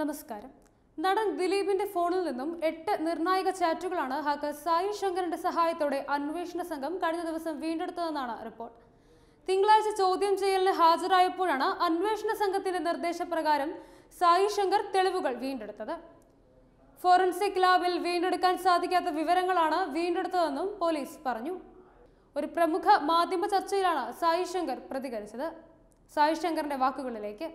നമസ്കാരം നടൻ ദിലീപിന്റെ ഫോണിൽ നിന്നും എട്ട് നിർണായക ചാറ്റുകളാണ് ഹാക്കർ സായി ശങ്കറിന്റെ സഹായത്തോടെ അന്വേഷണ സംഘം കഴിഞ്ഞ ദിവസം വീണ്ടെടുത്തതെന്നാണ് റിപ്പോർട്ട് തിങ്കളാഴ്ച ചോദ്യം ചെയ്യലിന് ഹാജരായപ്പോഴാണ് അന്വേഷണ സംഘത്തിന്റെ നിർദ്ദേശപ്രകാരം സായി ശങ്കർ തെളിവുകൾ വീണ്ടെടുത്തത് ഫോറൻസിക് ലാബിൽ വീണ്ടെടുക്കാൻ സാധിക്കാത്ത വിവരങ്ങളാണ് വീണ്ടെടുത്തതെന്നും പോലീസ് പറഞ്ഞു ഒരു പ്രമുഖ മാധ്യമ ചർച്ചയിലാണ് സായി ശങ്കർ പ്രതികരിച്ചത് സായി ശങ്കറിന്റെ വാക്കുകളിലേക്ക്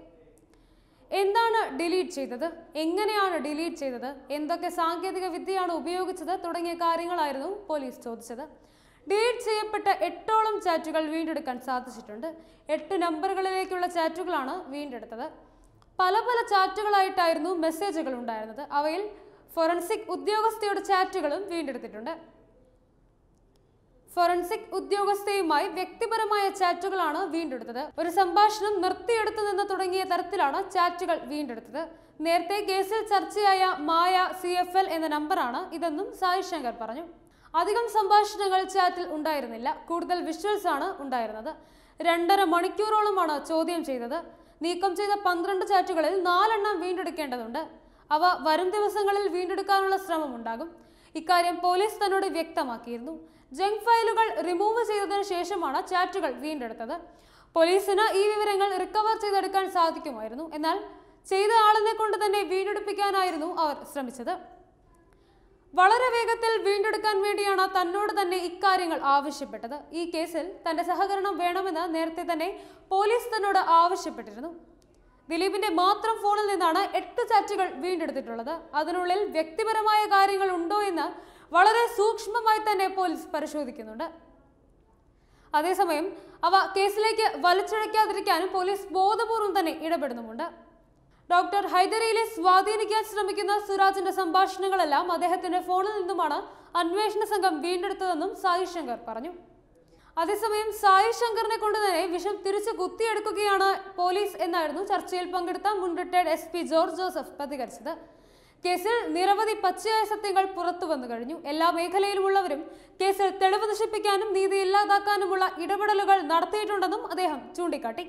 എന്താണ് ഡിലീറ്റ് ചെയ്തത് എങ്ങനെയാണ് ഡിലീറ്റ് ചെയ്തത് എന്തൊക്കെ സാങ്കേതിക വിദ്യയാണ് ഉപയോഗിച്ചത് തുടങ്ങിയ കാര്യങ്ങളായിരുന്നു പോലീസ് ചോദിച്ചത് ഡിലീറ്റ് ചെയ്യപ്പെട്ട എട്ടോളം ചാറ്റുകൾ വീണ്ടെടുക്കാൻ സാധിച്ചിട്ടുണ്ട് എട്ട് നമ്പറുകളിലേക്കുള്ള ചാറ്റുകളാണ് വീണ്ടെടുത്തത് പല പല ചാറ്റുകളായിട്ടായിരുന്നു മെസ്സേജുകൾ ഉണ്ടായിരുന്നത് അവയിൽ ഫൊറൻസിക് ഉദ്യോഗസ്ഥയുടെ ചാറ്റുകളും വീണ്ടെടുത്തിട്ടുണ്ട് ഫോറൻസിക് ഉദ്യോഗസ്ഥയുമായി വ്യക്തിപരമായ ചാറ്റുകളാണ് വീണ്ടെടുത്തത് ഒരു സംഭാഷണം നിർത്തിയെടുത്തു നിന്ന് തുടങ്ങിയ തരത്തിലാണ് ചാറ്റുകൾ വീണ്ടെടുത്തത് നേരത്തെ കേസിൽ ചർച്ചയായ മായ സി എഫ് എൽ എന്ന നമ്പറാണ് ഇതെന്നും സായി ശങ്കർ പറഞ്ഞു അധികം സംഭാഷണങ്ങൾ ചാറ്റിൽ ഉണ്ടായിരുന്നില്ല കൂടുതൽ വിഷ്വൽസ് ആണ് ഉണ്ടായിരുന്നത് രണ്ടര മണിക്കൂറോളമാണ് ചോദ്യം ചെയ്തത് നീക്കം ചെയ്ത പന്ത്രണ്ട് ചാറ്റുകളിൽ നാലെണ്ണം വീണ്ടെടുക്കേണ്ടതുണ്ട് അവ വരും ദിവസങ്ങളിൽ വീണ്ടെടുക്കാനുള്ള ശ്രമമുണ്ടാകും ഇക്കാര്യം പോലീസ് തന്നോട് വ്യക്തമാക്കിയിരുന്നു ജങ്ക് ഫയലുകൾ റിമൂവ് ചെയ്തതിനു ശേഷമാണ് ചാറ്റുകൾ വീണ്ടെടുത്തത് പോലീസിന് ഈ വിവരങ്ങൾ റിക്കവർ ചെയ്തെടുക്കാൻ സാധിക്കുമായിരുന്നു എന്നാൽ ചെയ്ത ആളിനെ കൊണ്ട് തന്നെ വീണ്ടെടുപ്പിക്കാനായിരുന്നു അവർ ശ്രമിച്ചത് വളരെ വേഗത്തിൽ വീണ്ടെടുക്കാൻ വേണ്ടിയാണ് തന്നോട് തന്നെ ഇക്കാര്യങ്ങൾ ആവശ്യപ്പെട്ടത് ഈ കേസിൽ തന്റെ സഹകരണം വേണമെന്ന് നേരത്തെ തന്നെ പോലീസ് തന്നോട് ആവശ്യപ്പെട്ടിരുന്നു ദിലീപിന്റെ മാത്രം ഫോണിൽ നിന്നാണ് എട്ട് ചാറ്റുകൾ വീണ്ടെടുത്തിട്ടുള്ളത് അതിനുള്ളിൽ വ്യക്തിപരമായ കാര്യങ്ങൾ ഉണ്ടോ എന്ന് വളരെ സൂക്ഷ്മമായി തന്നെ പോലീസ് പരിശോധിക്കുന്നുണ്ട് അതേസമയം അവ കേസിലേക്ക് വലിച്ചിഴയ്ക്കാതിരിക്കാനും പോലീസ് ബോധപൂർവം തന്നെ ഇടപെടുന്നുമുണ്ട് ഡോക്ടർ ഹൈദരയിലെ സ്വാധീനിക്കാൻ ശ്രമിക്കുന്ന സുരാജിന്റെ സംഭാഷണങ്ങളെല്ലാം അദ്ദേഹത്തിന്റെ ഫോണിൽ നിന്നുമാണ് അന്വേഷണ സംഘം വീണ്ടെടുത്തതെന്നും സായി ശങ്കർ പറഞ്ഞു അതേസമയം സായി ശങ്കറിനെ കൊണ്ട് തന്നെ വിഷം തിരിച്ചു കുത്തിയെടുക്കുകയാണ് പോലീസ് എന്നായിരുന്നു ചർച്ചയിൽ പങ്കെടുത്ത മുൻ റിട്ടയർഡ് എസ് ജോർജ് ജോസഫ് പ്രതികരിച്ചത് കേസിൽ നിരവധി പച്ചയായ സത്യങ്ങൾ പുറത്തു വന്നു കഴിഞ്ഞു എല്ലാ മേഖലയിലുമുള്ളവരും കേസിൽ തെളിവ് നശിപ്പിക്കാനും നീതി ഇല്ലാതാക്കാനുമുള്ള ഇടപെടലുകൾ നടത്തിയിട്ടുണ്ടെന്നും അദ്ദേഹം ചൂണ്ടിക്കാട്ടി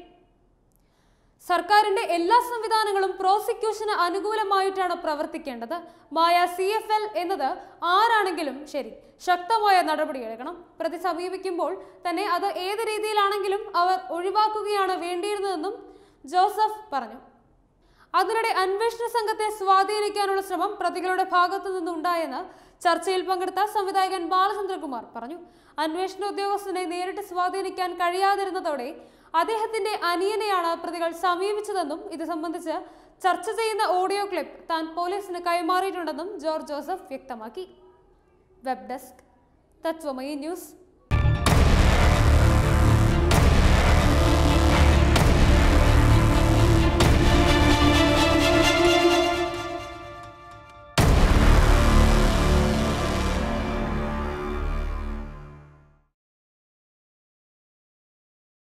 സർക്കാരിന്റെ എല്ലാ സംവിധാനങ്ങളും പ്രോസിക്യൂഷന് അനുകൂലമായിട്ടാണ് പ്രവർത്തിക്കേണ്ടത് മായ സി എഫ് എൽ എന്നത് ആരാണെങ്കിലും ശരി ശക്തമായ നടപടിയെടുക്കണം പ്രതി സമീപിക്കുമ്പോൾ തന്നെ അത് ഏത് രീതിയിലാണെങ്കിലും അവർ ഒഴിവാക്കുകയാണ് വേണ്ടിയിരുന്നതെന്നും ജോസഫ് പറഞ്ഞു അതിനിടെ അന്വേഷണ സംഘത്തെ സ്വാധീനിക്കാനുള്ള ശ്രമം പ്രതികളുടെ ഭാഗത്തു നിന്നുണ്ടായെന്ന് ചർച്ചയിൽ പങ്കെടുത്ത സംവിധായകൻ ബാലചന്ദ്രകുമാർ പറഞ്ഞു അന്വേഷണ ഉദ്യോഗസ്ഥനെ നേരിട്ട് സ്വാധീനിക്കാൻ കഴിയാതിരുന്നതോടെ അദ്ദേഹത്തിന്റെ അനിയനെയാണ് പ്രതികൾ സമീപിച്ചതെന്നും ഇത് സംബന്ധിച്ച് ചർച്ച ചെയ്യുന്ന ഓഡിയോ ക്ലിപ്പ് താൻ പോലീസിന് കൈമാറിയിട്ടുണ്ടെന്നും ജോർജ് ജോസഫ് വ്യക്തമാക്കി വെബ് ഡെസ്ക് തത്വമയി ന്യൂസ്